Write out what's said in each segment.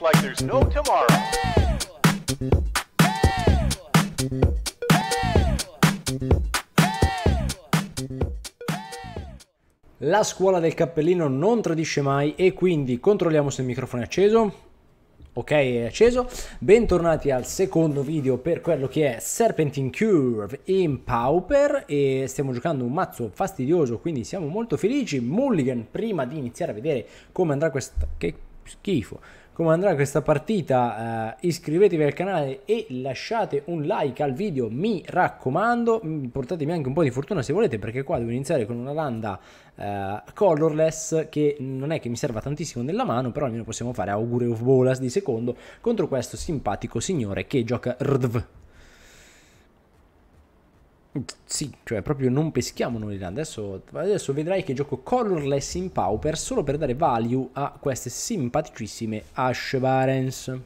like there's no tomorrow. La scuola del cappellino non tradisce mai e quindi controlliamo se il microfono è acceso. Ok, è acceso. Bentornati al secondo video per quello che è Serpentine Curve in Pauper e stiamo giocando un mazzo fastidioso, quindi siamo molto felici. Mulligan, prima di iniziare a vedere come andrà questa... Che schifo come andrà questa partita eh, iscrivetevi al canale e lasciate un like al video mi raccomando mm, portatemi anche un po' di fortuna se volete perché qua devo iniziare con una landa eh, colorless che non è che mi serva tantissimo nella mano però almeno possiamo fare augure of bolas di secondo contro questo simpatico signore che gioca RDV sì, cioè proprio non peschiamo noi là. Adesso, adesso vedrai che gioco Colorless in Pauper solo per dare value a queste simpaticissime Ash Varens.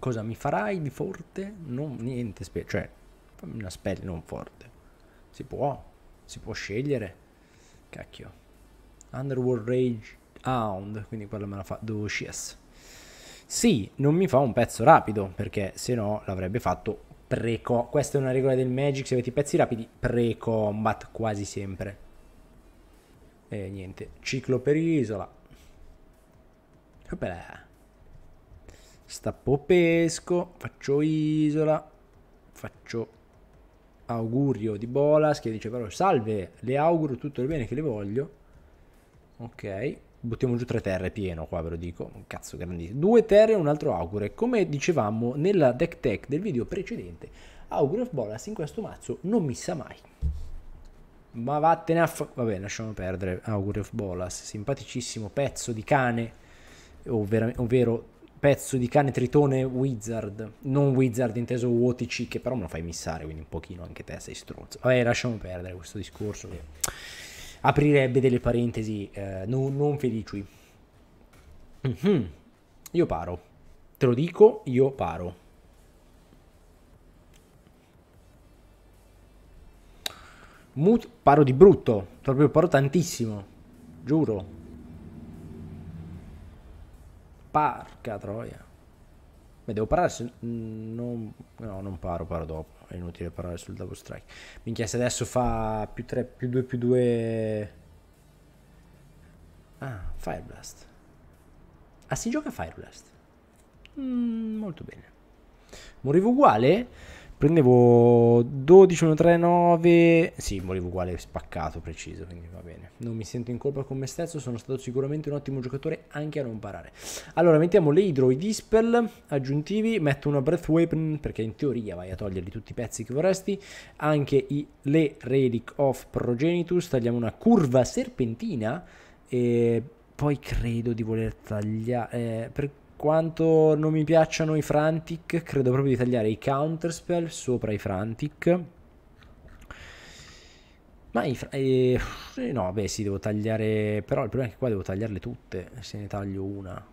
Cosa mi farai di forte? Non, niente, cioè fammi una spell non forte. Si può, si può scegliere. Cacchio. Underworld Rage Hound, quindi quella me la fa Docias. Sì, non mi fa un pezzo rapido perché se no l'avrebbe fatto pre-co- questa è una regola del Magic, se avete i pezzi rapidi, pre-combat quasi sempre. E niente, ciclo per isola. Opera. Stappo pesco, faccio isola, faccio augurio di Bolas che dice però salve, le auguro tutto il bene che le voglio. Ok, Buttiamo giù tre terre, pieno qua ve lo dico, cazzo grandissimo. Due terre e un altro augure. Come dicevamo nella deck tech del video precedente, augure of bolas in questo mazzo non missa mai. Ma vattene a fa... Vabbè, lasciamo perdere augure of bolas, simpaticissimo pezzo di cane, ovvero, ovvero pezzo di cane tritone wizard, non wizard inteso UOTC, che però me lo fai missare, quindi un pochino anche te sei stronzo. Vabbè, lasciamo perdere questo discorso. Che aprirebbe delle parentesi eh, non, non, felici. Mm-hmm. Io paro. Te lo dico, io paro. Mut- paro di brutto, proprio paro tantissimo, giuro. Parca troia. Beh, devo parare se... Non... No, non paro, paro dopo è inutile parlare sul double strike. Minchia, se adesso fa più 3, più 2, più 2... Ah, Fireblast. Ah, si gioca Fireblast. Mm, molto bene. Morivo uguale? Prendevo 12, 1, 9. Sì, morivo uguale spaccato, preciso, quindi va bene. Non mi sento in colpa con me stesso, sono stato sicuramente un ottimo giocatore anche a non parare. Allora, mettiamo le Hydro, i Dispel aggiuntivi, metto una Breath Weapon perché in teoria vai a toglierli tutti i pezzi che vorresti, anche i, le Relic of Progenitus, tagliamo una curva serpentina e poi credo di voler tagliare... Eh, quanto non mi piacciono i Frantic, credo proprio di tagliare i Counterspell sopra i Frantic. Ma i Frantic... eh, no, beh, sì, devo tagliare. Però il problema è che qua devo tagliarle tutte. Se ne taglio una.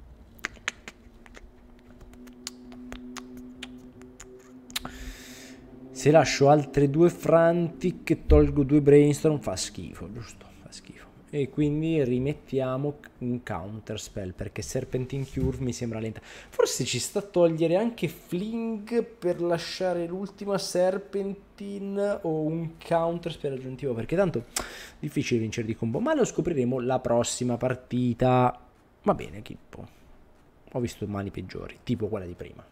Se lascio altre due Frantic e tolgo due Brainstorm fa schifo, giusto? Fa schifo e quindi rimettiamo un counter spell perché Serpentine Cure mi sembra lenta. Forse ci sta a togliere anche Fling per lasciare l'ultima Serpentine o un counter spell aggiuntivo perché tanto è difficile vincere di combo, ma lo scopriremo la prossima partita. Va bene, Kippo. Ho visto mani peggiori, tipo quella di prima.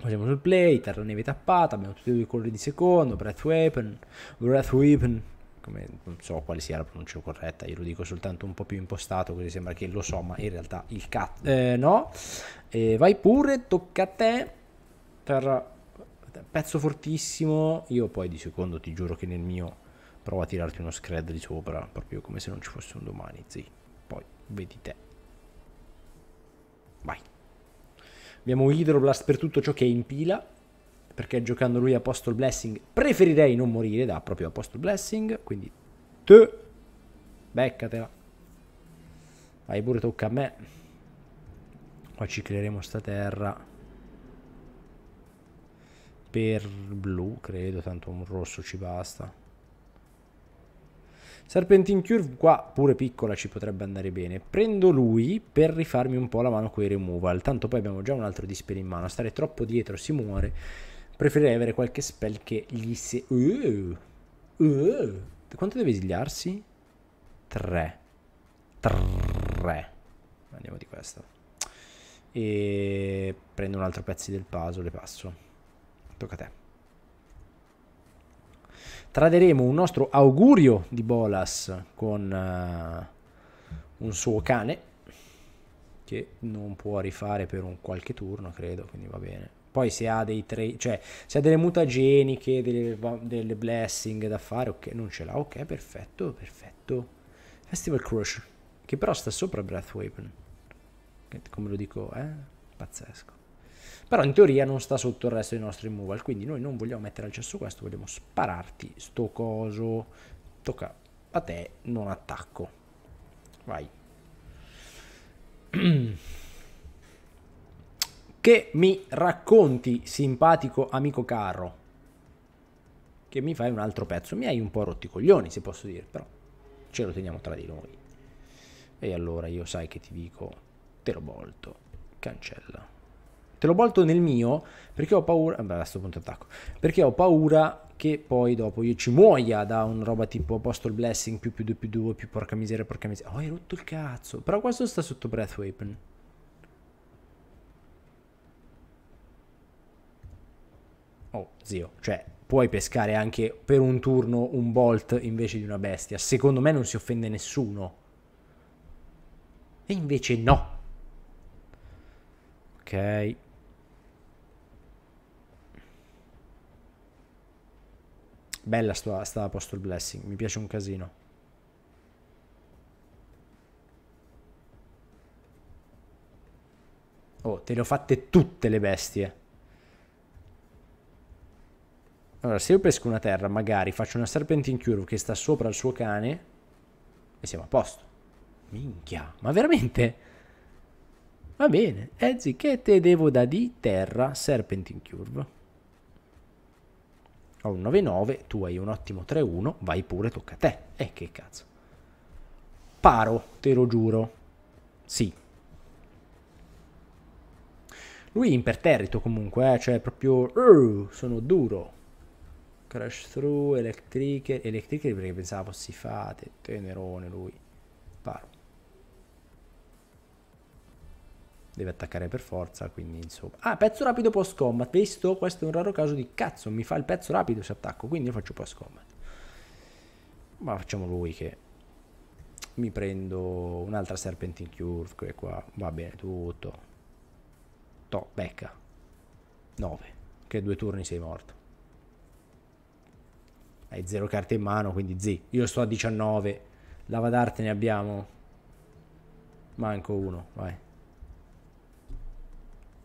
Facciamo sul play, terra neve tappata, abbiamo tutti e due i colori di secondo, breath weapon, breath weapon, come, non so quale sia la pronuncia corretta, io lo dico soltanto un po' più impostato così sembra che lo so, ma in realtà il cat... Eh, no, eh, vai pure, tocca a te per pezzo fortissimo, io poi di secondo ti giuro che nel mio provo a tirarti uno scred di sopra, proprio come se non ci fosse un domani, zii, poi vedi te. Vai. Abbiamo Hydroblast per tutto ciò che è in pila, perché giocando lui Apostle Blessing preferirei non morire da proprio Apostle Blessing, quindi te, beccatela. Vai pure tocca a me. Qua ci creeremo sta terra per blu, credo, tanto un rosso ci basta. Serpentine Cure qua pure piccola ci potrebbe andare bene. Prendo lui per rifarmi un po' la mano con i removal, tanto poi abbiamo già un altro disperi in mano, stare troppo dietro si muore. Preferirei avere qualche spell che gli se... Uh, uh. Quanto deve esiliarsi? 3. 3. Andiamo di questo. E prendo un altro pezzo del puzzle e passo. Tocca a te. Traderemo un nostro augurio di Bolas con uh, un suo cane che non può rifare per un qualche turno, credo, quindi va bene. Poi se ha dei tre, cioè se ha delle mutageniche, delle, delle blessing da fare, ok, non ce l'ha, ok, perfetto, perfetto. Festival Crush, che però sta sopra Breath Weapon. Come lo dico, eh? Pazzesco. Però in teoria non sta sotto il resto dei nostri removal, quindi noi non vogliamo mettere al cesso questo, vogliamo spararti sto coso. Tocca a te, non attacco. Vai. Che mi racconti, simpatico amico caro? Che mi fai un altro pezzo. Mi hai un po' rotti i coglioni, se posso dire, però ce lo teniamo tra di noi. E allora io sai che ti dico, te lo volto, cancella. Te lo volto nel mio perché ho paura, beh, a questo punto attacco, perché ho paura che poi dopo io ci muoia da un roba tipo Apostle Blessing più più 2 più 2 più porca miseria porca miseria. Oh, hai rotto il cazzo. Però questo sta sotto Breath Weapon. oh zio, cioè puoi pescare anche per un turno un bolt invece di una bestia. Secondo me non si offende nessuno. E invece no. Ok. Bella sta, sta Apostle Blessing, mi piace un casino. Oh, te le ho fatte tutte le bestie. Allora, se io pesco una terra, magari faccio una serpentine curve che sta sopra il suo cane e siamo a posto. Minchia, ma veramente? Va bene, Ezzi, che te devo da di terra serpentine curve? Ho un 9-9, tu hai un ottimo 3-1, vai pure, tocca a te. E eh, che cazzo. Paro, te lo giuro. Sì. Lui è imperterrito comunque, eh, cioè proprio... Uh, sono duro. Crash Through, Electrical, Electrical perché pensavo si fate, tenerone lui, paro. Deve attaccare per forza, quindi insomma. Ah, pezzo rapido post combat, visto? Questo è un raro caso di cazzo, mi fa il pezzo rapido se attacco, quindi io faccio post combat. Ma facciamo lui che mi prendo un'altra Serpentine Curve, che qua va bene tutto. To, becca. 9, che due turni sei morto hai zero carte in mano, quindi zi, io sto a 19, lava d'arte ne abbiamo, manco uno, vai.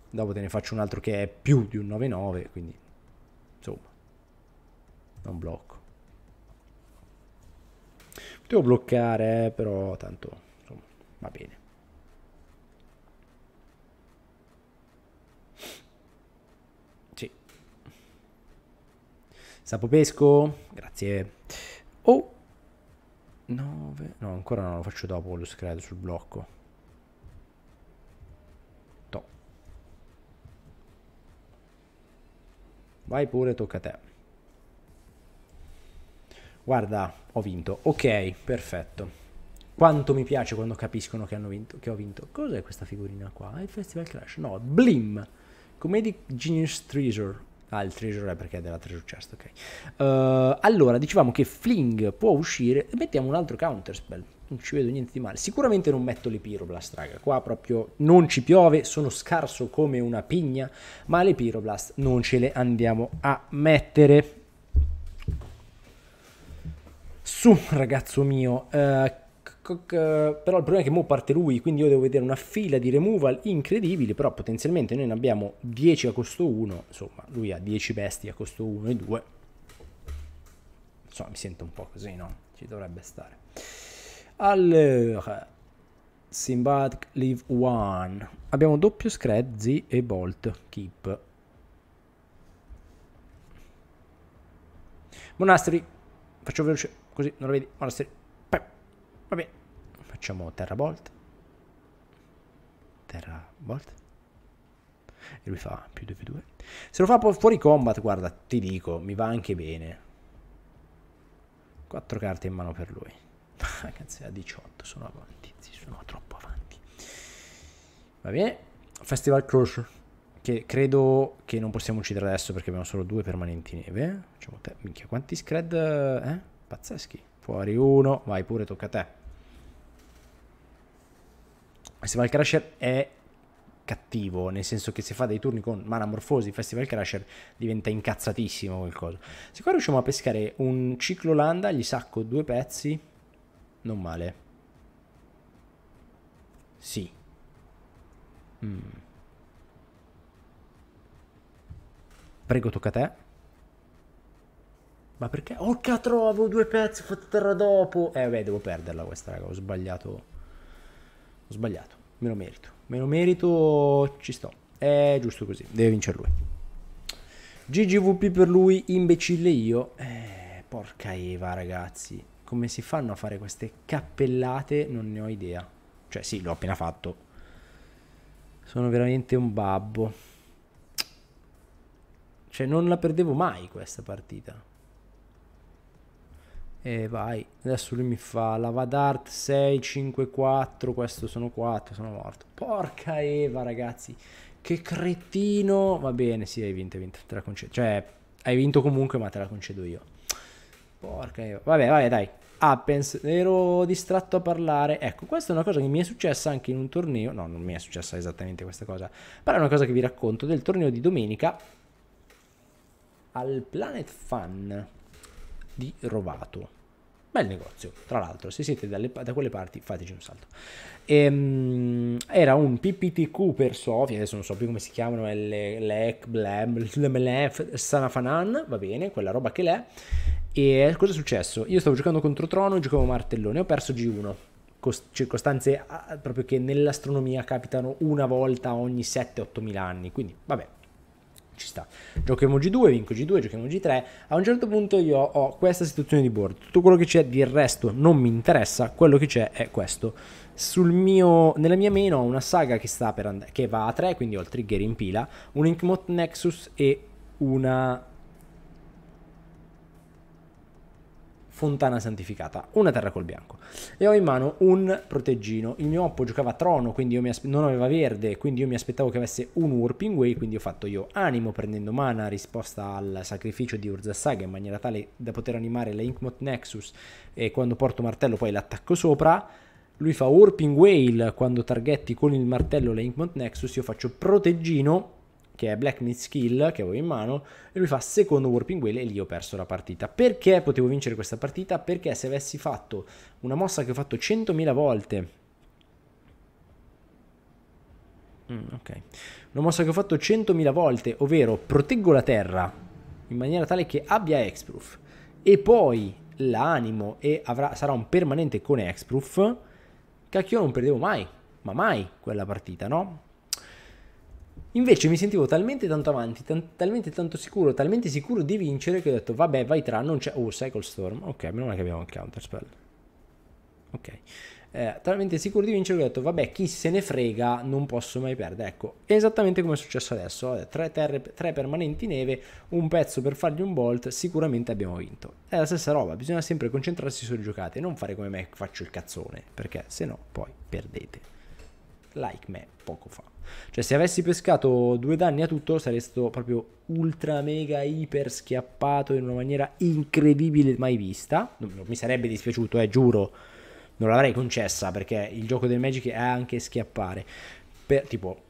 Dopo te ne faccio un altro che è più di un 9-9, quindi insomma, non blocco. Potevo bloccare, eh, però tanto, insomma, va bene. Sapopesco, grazie. Oh, 9, no ancora no, lo faccio dopo lo scredo sul blocco. To. Vai pure, tocca a te. Guarda, ho vinto. Ok, perfetto. Quanto mi piace quando capiscono che hanno vinto, che ho vinto. Cos'è questa figurina qua? il Festival Crash? No, Blim. Comedic Genius Treasure. Ah, il treasure è perché è della treasure chest, ok. Uh, allora, dicevamo che Fling può uscire. Mettiamo un altro counter spell. Non ci vedo niente di male. Sicuramente non metto le Pyroblast, raga. Qua proprio non ci piove, sono scarso come una pigna, ma le Pyroblast non ce le andiamo a mettere. Su, ragazzo mio, uh, però il problema è che mo parte lui, quindi io devo vedere una fila di removal incredibili, però potenzialmente noi ne abbiamo 10 a costo 1, insomma, lui ha 10 bestie a costo 1 e 2. Insomma, mi sento un po' così, no? Ci dovrebbe stare. Allora, Simbad Live One. Abbiamo doppio Screzzi e Bolt Keep. monastery faccio veloce così, non lo vedi? monastery Va bene, facciamo terra bolt. Terra bolt. E lui fa più 2 più 2. Se lo fa fuori combat, guarda, ti dico, mi va anche bene. 4 carte in mano per lui. Ragazzi, ah, a 18 sono avanti. Sì, sono troppo avanti. Va bene. Festival Crusher. Che credo che non possiamo uccidere adesso perché abbiamo solo due permanenti neve. Facciamo te. Minchia, quanti scred. Eh? Pazzeschi. Fuori uno, vai pure, tocca a te. Festival Crusher è cattivo, nel senso che se fa dei turni con Manamorfosi, Festival Crusher diventa incazzatissimo quel coso. Se qua riusciamo a pescare un ciclo landa, gli sacco due pezzi, non male. Sì. Mm. Prego, tocca a te. Ma perché? Orca trovo due pezzi, ho fatto terra dopo. Eh beh, devo perderla questa, raga. Ho sbagliato. Ho sbagliato. Me lo merito. Me lo merito. Ci sto. È giusto così. Deve vincere lui. GGVP per lui, imbecille io. Eh, porca Eva, ragazzi. Come si fanno a fare queste cappellate? Non ne ho idea. Cioè, sì, l'ho appena fatto. Sono veramente un babbo. Cioè, non la perdevo mai questa partita. E vai. Adesso lui mi fa Lavadart 6, 5, 4. Questo sono 4. Sono morto. Porca Eva, ragazzi. Che cretino. Va bene, sì, hai vinto, hai vinto. Te la concedo. Cioè, hai vinto comunque, ma te la concedo io. Porca Eva. Vabbè, vabbè, dai. Appens, ah, ero distratto a parlare. Ecco, questa è una cosa che mi è successa anche in un torneo. No, non mi è successa esattamente questa cosa. Però è una cosa che vi racconto del torneo di domenica al Planet Fun di Rovato. Bel negozio, tra l'altro, se siete dalle, da quelle parti fateci un salto. Ehm, era un PPTQ per Sofia, adesso non so più come si chiamano, le, LEC, BLEM, Sanafanan, va bene, quella roba che l'è. E cosa è successo? Io stavo giocando contro Trono, giocavo martellone, ho perso G1. circostanze ah, proprio che nell'astronomia capitano una volta ogni 7-8 mila anni, quindi vabbè, ci sta. Giochiamo G2, vinco G2, giochiamo G3. A un certo punto io ho questa situazione di board. Tutto quello che c'è di resto non mi interessa, quello che c'è è questo. Mio, nella mia main ho una saga che, and- che va a 3, quindi ho il trigger in pila, un Inkmot Nexus e una Fontana Santificata, una terra col bianco. E ho in mano un proteggino. Il mio oppo giocava trono, quindi aspe- non aveva verde, quindi io mi aspettavo che avesse un warping way, quindi ho fatto io animo prendendo mana, risposta al sacrificio di Urza Saga in maniera tale da poter animare la Inkmot Nexus e quando porto martello poi l'attacco sopra. Lui fa warping whale quando targetti con il martello la Inkmot Nexus, io faccio proteggino che è Black Myth Skill che avevo in mano e lui fa secondo Warping Whale e lì ho perso la partita. Perché potevo vincere questa partita? Perché se avessi fatto una mossa che ho fatto 100.000 volte mm, ok. Una mossa che ho fatto 100.000 volte, ovvero proteggo la terra in maniera tale che abbia Hexproof e poi l'animo e avrà, sarà un permanente con Hexproof, cacchio non perdevo mai, ma mai quella partita, no? Invece mi sentivo talmente tanto avanti, tan- talmente tanto sicuro, talmente sicuro di vincere che ho detto vabbè vai tra, non c'è... Oh, Cycle Storm, ok, meno male che abbiamo il Counterspell. Ok. Eh, talmente sicuro di vincere che ho detto vabbè chi se ne frega non posso mai perdere ecco esattamente come è successo adesso ho eh, tre, terre, tre permanenti neve un pezzo per fargli un bolt sicuramente abbiamo vinto è la stessa roba bisogna sempre concentrarsi sulle giocate e non fare come me che faccio il cazzone perché se no poi perdete like me poco fa. Cioè se avessi pescato due danni a tutto sarei stato proprio ultra mega iper schiappato in una maniera incredibile mai vista. Non, non mi sarebbe dispiaciuto, eh, giuro. Non l'avrei concessa perché il gioco del Magic è anche schiappare. Per, tipo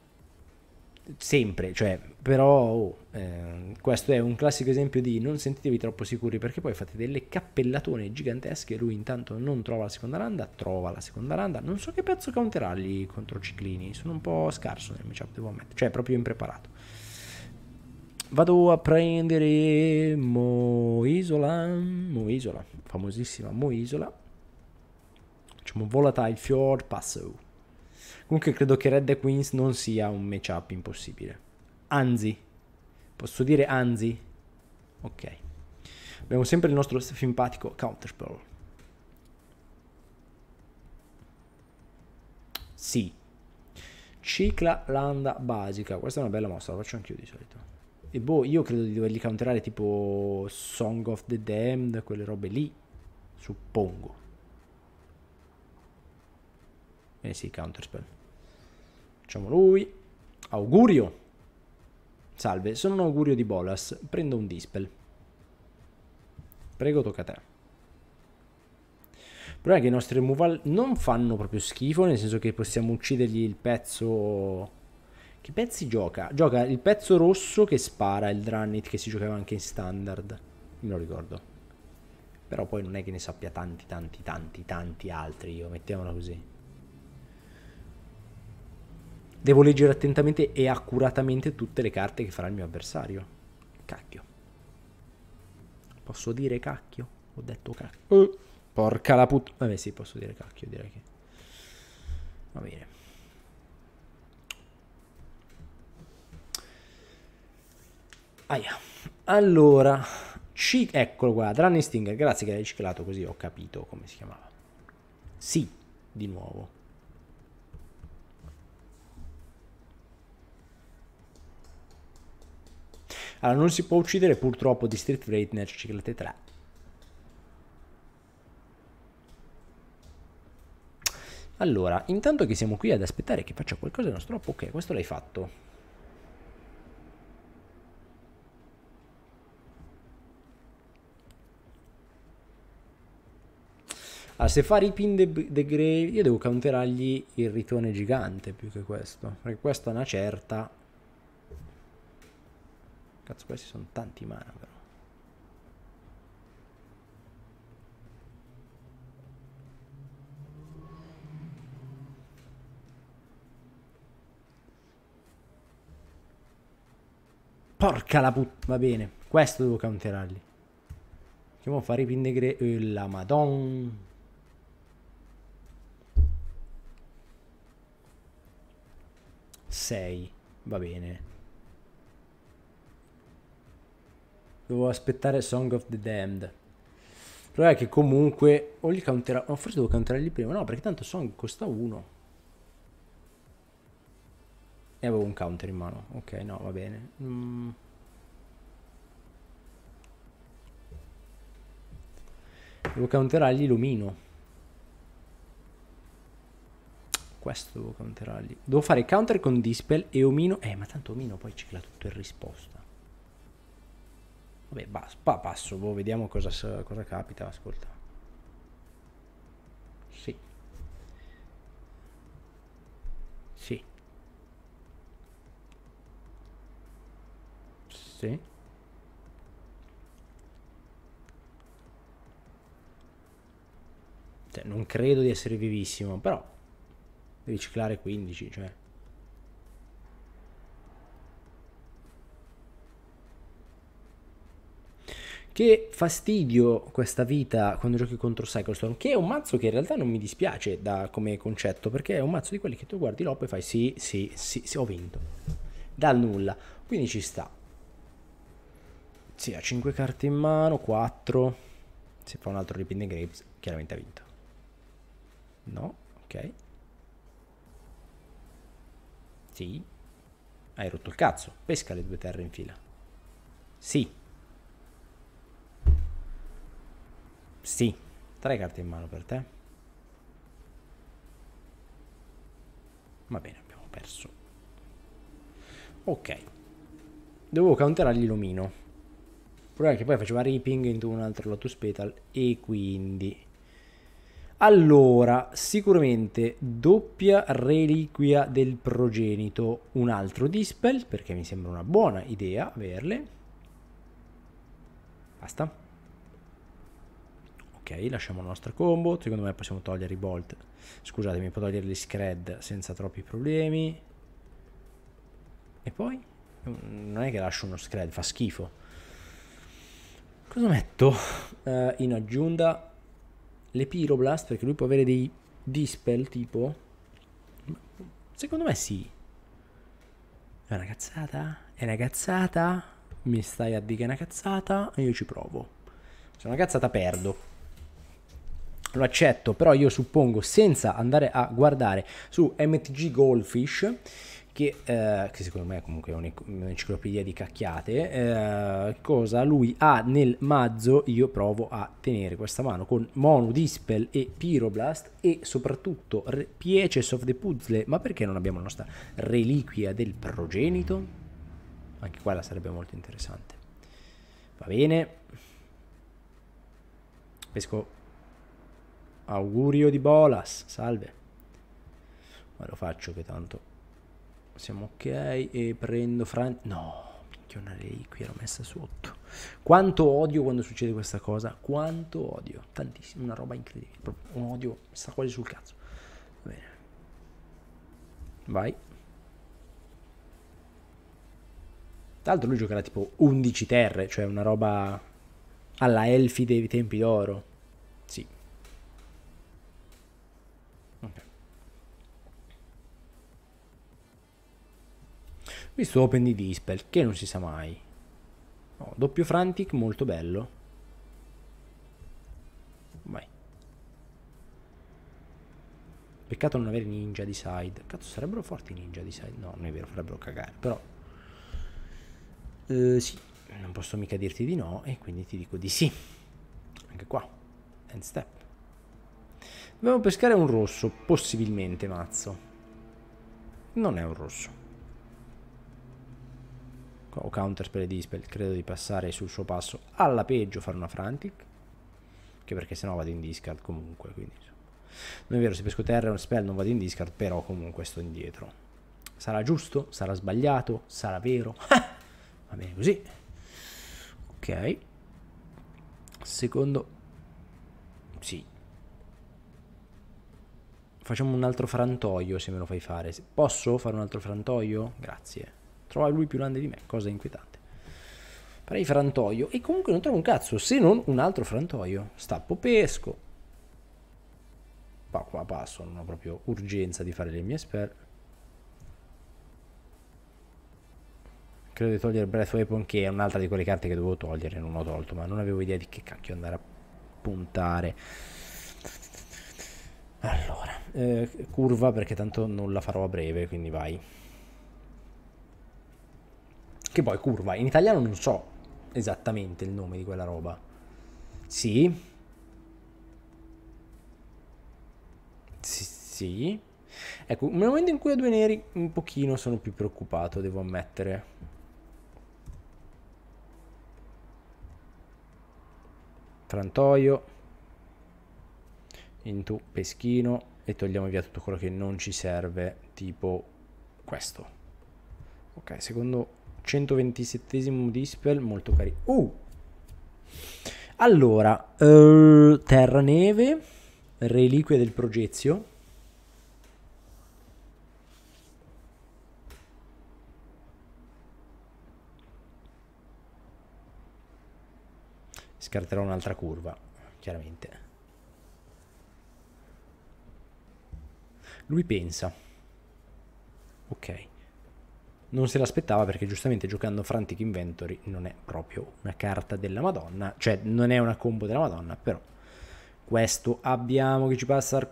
sempre, cioè, però oh, eh, questo è un classico esempio di non sentitevi troppo sicuri perché poi fate delle cappellatone gigantesche, lui intanto non trova la seconda randa, trova la seconda randa, non so che pezzo counterargli contro Ciclini, sono un po' scarso nel matchup, devo ammettere, cioè proprio impreparato. Vado a prendere Moisola, Moisola, famosissima Moisola, facciamo Volatile Fjord Passo. Comunque credo che Red Queens non sia un matchup impossibile. Anzi, posso dire anzi? Ok. Abbiamo sempre il nostro simpatico Counterspell. Sì. Cicla landa basica. Questa è una bella mossa, la faccio anch'io di solito. E boh, io credo di doverli counterare tipo Song of the Damned, quelle robe lì. Suppongo. Eh sì, Counterspell. Facciamo lui. Augurio. Salve, sono un augurio di Bolas. Prendo un Dispel. Prego, tocca a te. Il problema è che i nostri removal non fanno proprio schifo, nel senso che possiamo uccidergli il pezzo... Che pezzi gioca? Gioca il pezzo rosso che spara, il Drunnit che si giocava anche in standard. Me lo ricordo. Però poi non è che ne sappia tanti, tanti, tanti, tanti altri, io, mettiamola così. Devo leggere attentamente e accuratamente tutte le carte che farà il mio avversario. Cacchio. Posso dire cacchio? Ho detto cacchio. Uh, porca la puttana. Vabbè sì, posso dire cacchio, direi che... Va bene. Aia. Allora, C- eccolo qua, Drunning Stinger, grazie che l'hai riciclato così ho capito come si chiamava. Sì, di nuovo. Allora non si può uccidere purtroppo di Street Freightner Ciclette 3. Allora, intanto che siamo qui ad aspettare che faccia qualcosa il nostro ok, questo l'hai fatto. Allora, ah, se fa Ripin the, the Grave, io devo counterargli il ritone gigante più che questo, perché questa è una certa Cazzo, questi sono tanti mana però. Porca la puttana. Va bene. Questo devo counterarli. Che mo fare i pinnegre. E eh, la madonna. Sei. Va bene. Dovevo aspettare Song of the Damned. Il problema è che comunque... O li counterà... No, forse devo counterarli prima. No, perché tanto Song costa 1. E avevo un counter in mano. Ok, no, va bene. Mm. Devo counterargli l'omino. Questo devo counterargli. Devo fare counter con dispel e omino. Eh, ma tanto omino poi cicla tutto in risposta. Vabbè, basta, passo, boh, vediamo cosa, cosa capita, ascolta. Sì. Sì. Sì. Cioè, non credo di essere vivissimo, però devi ciclare 15, cioè. Che fastidio questa vita quando giochi contro Cyclestone, che è un mazzo che in realtà non mi dispiace da, come concetto, perché è un mazzo di quelli che tu guardi l'op e fai sì, sì, sì, sì, ho vinto. Dal nulla. Quindi ci sta. Sì, ha 5 carte in mano, 4. Se fa un altro Reaping Graves, chiaramente ha vinto. No, ok. Sì. Hai rotto il cazzo. Pesca le due terre in fila. Sì. Sì, tre carte in mano per te. Va bene, abbiamo perso. Ok. Dovevo counterargli l'omino. Problema che poi faceva ripping into un altro Lotus Petal e quindi... Allora, sicuramente doppia reliquia del progenito, un altro dispel, perché mi sembra una buona idea averle. Basta. Ok, lasciamo la nostra combo. Secondo me possiamo togliere i bolt. Scusatemi, può togliere gli scred senza troppi problemi. E poi? Non è che lascio uno scred, fa schifo. Cosa metto uh, in aggiunta? Le Pyroblast, perché lui può avere dei dispel tipo... Secondo me sì. È una cazzata? È una cazzata? Mi stai a dire che è una cazzata? io ci provo. Se è una cazzata perdo lo accetto, però io suppongo senza andare a guardare su MTG Goldfish che, eh, che, secondo me è comunque un'enciclopedia di cacchiate, eh, cosa lui ha nel mazzo, io provo a tenere questa mano con Mono Dispel e Pyroblast e soprattutto Re- Pieces of the Puzzle, ma perché non abbiamo la nostra reliquia del progenito? Anche quella sarebbe molto interessante. Va bene. Pesco Augurio di Bolas, salve. Ma lo faccio che tanto siamo ok e prendo Fran... No, minchia una reliquia, l'ho messa sotto. Quanto odio quando succede questa cosa, quanto odio, tantissimo, una roba incredibile, proprio un odio, sta quasi sul cazzo. Va bene. Vai. Tra l'altro lui giocherà tipo 11 terre, cioè una roba alla Elfi dei tempi d'oro. Questo open di Dispel, che non si sa mai. Oh, doppio Frantic, molto bello. Vai. Peccato non avere ninja di side. Cazzo, sarebbero forti ninja di side. No, non è vero, farebbero cagare, però... Eh, sì, non posso mica dirti di no, e quindi ti dico di sì. Anche qua. End step. Dobbiamo pescare un rosso, possibilmente mazzo. Non è un rosso o spell e dispel, credo di passare sul suo passo alla peggio fare una frantic, che perché sennò vado in discard comunque, quindi Non è vero, se pesco terra è un spell non vado in discard, però comunque sto indietro. Sarà giusto? Sarà sbagliato? Sarà vero? va bene così. Ok. Secondo... Sì. Facciamo un altro frantoio se me lo fai fare. Posso fare un altro frantoio? Grazie. Trova lui più grande di me, cosa inquietante. Parei frantoio e comunque non trovo un cazzo se non un altro frantoio. Stappo pesco. Qua qua passo, non ho proprio urgenza di fare le mie spell. Credo di togliere Breath Weapon che è un'altra di quelle carte che dovevo togliere, non ho tolto, ma non avevo idea di che cacchio andare a puntare. Allora, eh, curva perché tanto non la farò a breve, quindi vai. Che poi curva, in italiano non so esattamente il nome di quella roba. Sì. Sì. sì. Ecco, nel momento in cui ho due neri un pochino sono più preoccupato, devo ammettere. Frantoio. Into peschino e togliamo via tutto quello che non ci serve, tipo questo. Ok, secondo 127 dispel, molto carino. Uh! Allora, uh, Terra Neve, Reliquie del Progezio. Scarterò un'altra curva, chiaramente. Lui pensa. Ok non se l'aspettava perché giustamente giocando Frantic Inventory non è proprio una carta della Madonna, cioè non è una combo della Madonna, però questo abbiamo che ci passa al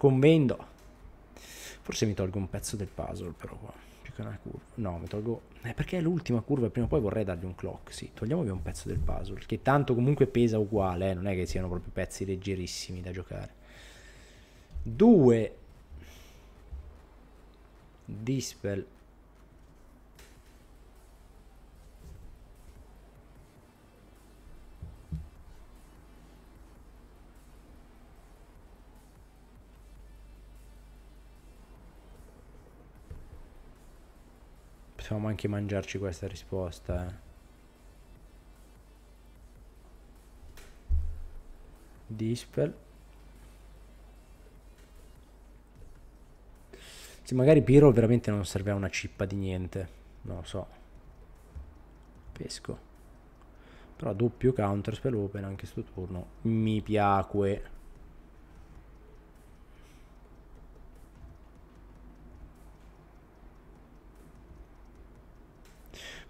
Forse mi tolgo un pezzo del puzzle però qua, più che una curva. No, mi tolgo... Eh, perché è l'ultima curva e prima o poi vorrei dargli un clock. Sì, togliamo via un pezzo del puzzle, che tanto comunque pesa uguale, eh? non è che siano proprio pezzi leggerissimi da giocare. Due Dispel possiamo anche mangiarci questa risposta. Eh. Dispel. Sì, magari Piro veramente non serve a una cippa di niente. Non lo so. Pesco. Però doppio counterspell open anche sto turno. Mi piace.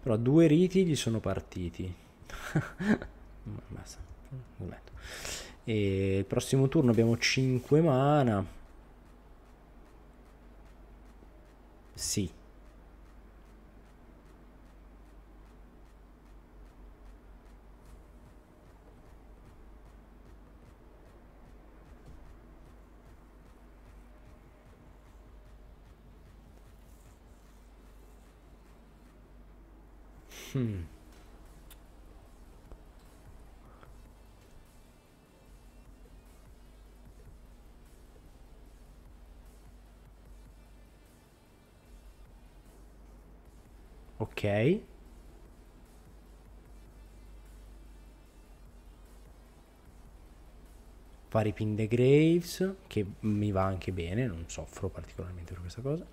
Però due riti gli sono partiti. Basta. E il prossimo turno abbiamo 5 mana. Sì. Hmm. Ok. Vari pin the graves, che mi va anche bene, non soffro particolarmente per questa cosa.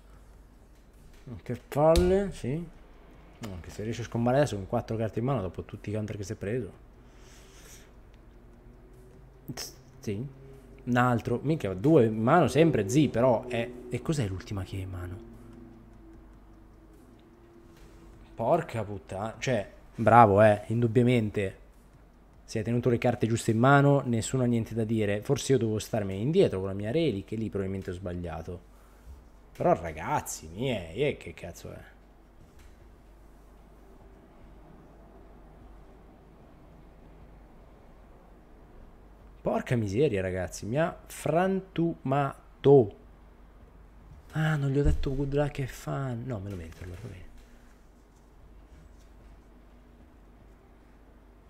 Che palle, sì. Anche se riesce a scombare adesso con 4 carte in mano dopo tutti i counter che si è preso. Sì. Un altro. Minchia, due in mano sempre, zi, però è... E cos'è l'ultima che è in mano? Porca puttana. Cioè, bravo, eh, indubbiamente. Si è tenuto le carte giuste in mano, nessuno ha niente da dire. Forse io devo starmi indietro con la mia relic e lì probabilmente ho sbagliato. Però ragazzi, miei, eh, che cazzo è? Porca miseria, ragazzi, mi ha frantumato. Ah, non gli ho detto good luck e fan. No, me lo metto, allora va bene.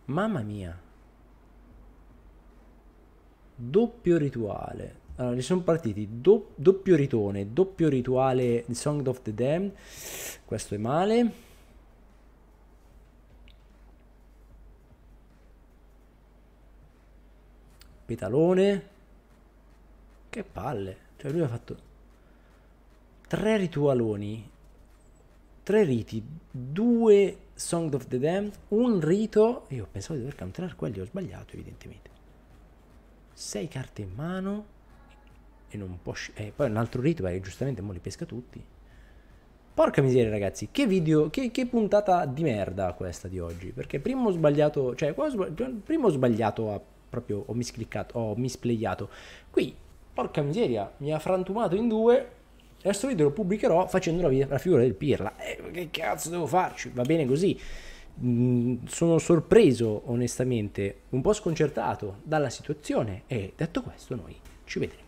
Mamma mia. Doppio rituale. Allora, gli sono partiti do doppio ritone, doppio rituale di Song of the Damned. Questo è male. Petalone. Che palle. Cioè lui ha fatto tre ritualoni, tre riti, due Song of the Damned, un rito. Io pensavo di dover counterare quelli, ho sbagliato evidentemente. Sei carte in mano e non può... Eh, poi un altro rito perché giustamente mo li pesca tutti. Porca miseria ragazzi, che video, che, che puntata di merda questa di oggi, perché prima ho sbagliato, cioè, prima ho sbagliato a proprio ho miscliccato, ho misplayato. Qui, porca miseria, mi ha frantumato in due. E Adesso video lo pubblicherò facendo la, la figura del pirla. Eh, che cazzo devo farci? Va bene così. Mm, sono sorpreso, onestamente, un po' sconcertato dalla situazione. E detto questo, noi ci vedremo.